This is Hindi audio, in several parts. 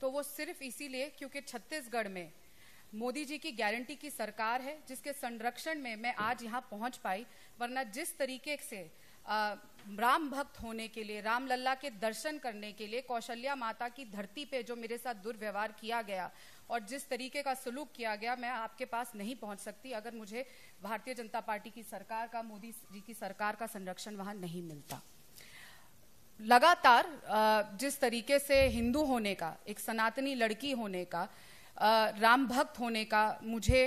तो वो सिर्फ इसीलिए क्योंकि छत्तीसगढ़ में मोदी जी की गारंटी की सरकार है जिसके संरक्षण में मैं आज यहाँ पहुंच पाई वरना जिस तरीके से आ, राम भक्त होने के लिए राम लल्ला के दर्शन करने के लिए कौशल्या माता की धरती पे जो मेरे साथ दुर्व्यवहार किया गया और जिस तरीके का सलूक किया गया मैं आपके पास नहीं पहुंच सकती अगर मुझे भारतीय जनता पार्टी की सरकार का मोदी जी की सरकार का संरक्षण वहां नहीं मिलता लगातार जिस तरीके से हिंदू होने का एक सनातनी लड़की होने का राम भक्त होने का मुझे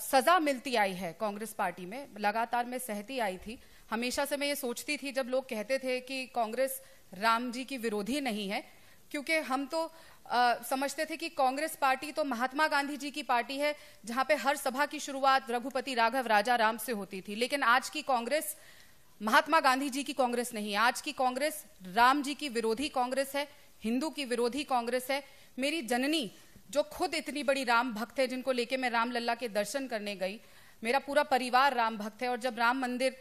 सजा मिलती आई है कांग्रेस पार्टी में लगातार मैं सहती आई थी हमेशा से मैं ये सोचती थी जब लोग कहते थे कि कांग्रेस राम जी की विरोधी नहीं है क्योंकि हम तो आ, समझते थे कि कांग्रेस पार्टी तो महात्मा गांधी जी की पार्टी है जहां पे हर सभा की शुरुआत रघुपति राघव राजा राम से होती थी लेकिन आज की कांग्रेस महात्मा गांधी जी की कांग्रेस नहीं आज की कांग्रेस राम जी की विरोधी कांग्रेस है हिंदू की विरोधी कांग्रेस है मेरी जननी जो खुद इतनी बड़ी राम भक्त है जिनको लेके मैं राम लल्ला के दर्शन करने गई मेरा पूरा परिवार राम भक्त है और जब राम मंदिर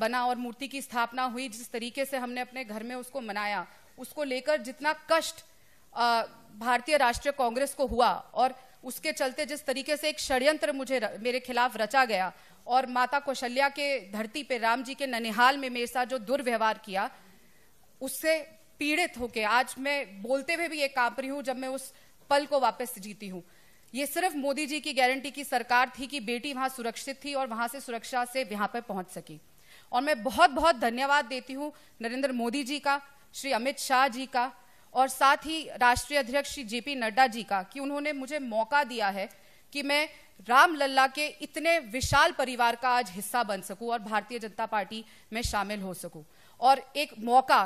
बना और मूर्ति की स्थापना हुई जिस तरीके से हमने अपने घर में उसको मनाया उसको लेकर जितना कष्ट भारतीय राष्ट्रीय कांग्रेस को हुआ और उसके चलते जिस तरीके से एक षड्यंत्र मुझे मेरे खिलाफ रचा गया और माता कौशल्या के धरती पे राम जी के ननिहाल में मेरे साथ जो दुर्व्यवहार किया उससे पीड़ित होके आज मैं बोलते हुए भी ये कांप रही हूँ जब मैं उस पल को वापस जीती हूँ ये सिर्फ मोदी जी की गारंटी की सरकार थी कि बेटी वहाँ सुरक्षित थी और वहाँ से सुरक्षा से यहाँ पर पहुँच सकी और मैं बहुत बहुत धन्यवाद देती हूँ नरेंद्र मोदी जी का श्री अमित शाह जी का और साथ ही राष्ट्रीय अध्यक्ष श्री जेपी नड्डा जी का कि उन्होंने मुझे मौका दिया है कि मैं राम लल्ला के इतने विशाल परिवार का आज हिस्सा बन सकूं और भारतीय जनता पार्टी में शामिल हो सकूं और एक मौका